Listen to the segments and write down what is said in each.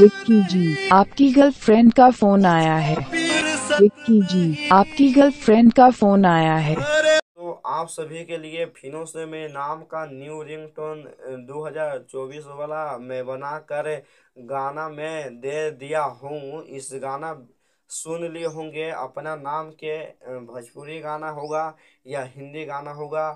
विक्की जी आपकी गर्लफ्रेंड का फोन आया है विक्की जी आपकी गर्लफ्रेंड का फोन आया है तो आप सभी के लिए फिनो से में नाम का न्यू रिंगटोन 2024 वाला मैं कर गाना में दे दिया हूँ इस गाना सुन लिए होंगे अपना नाम के भोजपुरी गाना होगा या हिंदी गाना होगा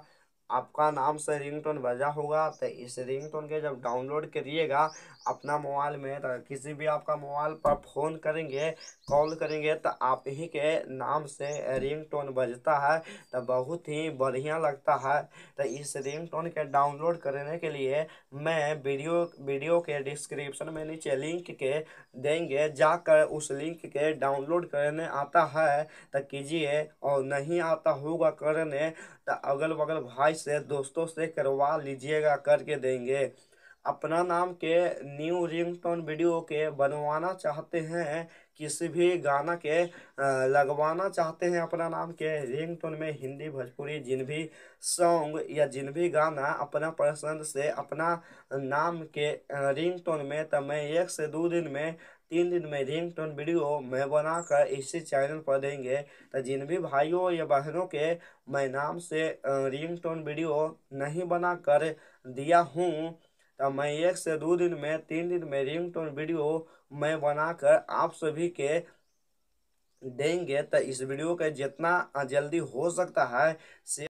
आपका नाम से रिंगटोन बजा होगा तो इस रिंगटोन के जब डाउनलोड करिएगा अपना मोबाइल में तो किसी भी आपका मोबाइल पर फ़ोन करेंगे कॉल करेंगे तो आप ही के नाम से रिंगटोन बजता है तो बहुत ही बढ़िया लगता है तो इस रिंगटोन के डाउनलोड करने के लिए मैं वीडियो वीडियो के डिस्क्रिप्शन में नीचे लिंक के देंगे जाकर उस लिंक के डाउनलोड करने आता है तो कीजिए और नहीं आता होगा करने तो अगल बगल भाई से दोस्तों से करवा लीजिएगा करके देंगे अपना नाम के न्यू रिंगटोन वीडियो के बनवाना चाहते हैं किसी भी गाना के लगवाना चाहते हैं अपना नाम के रिंगटोन में हिंदी भोजपुरी जिन भी सॉन्ग या जिन भी गाना अपना पसंद से अपना नाम के रिंगटोन में तो मैं एक से दो दिन में तीन दिन में रिंग टोन वीडियो मैं बनाकर इसी चैनल पर देंगे तो जिन भी भाइयों या बहनों के मैं नाम से रिंग टोन वीडियो नहीं बना कर दिया हूँ तो मैं एक से दो दिन में तीन दिन में रिंग टोन वीडियो मैं बनाकर आप सभी के देंगे तो इस वीडियो के जितना जल्दी हो सकता है से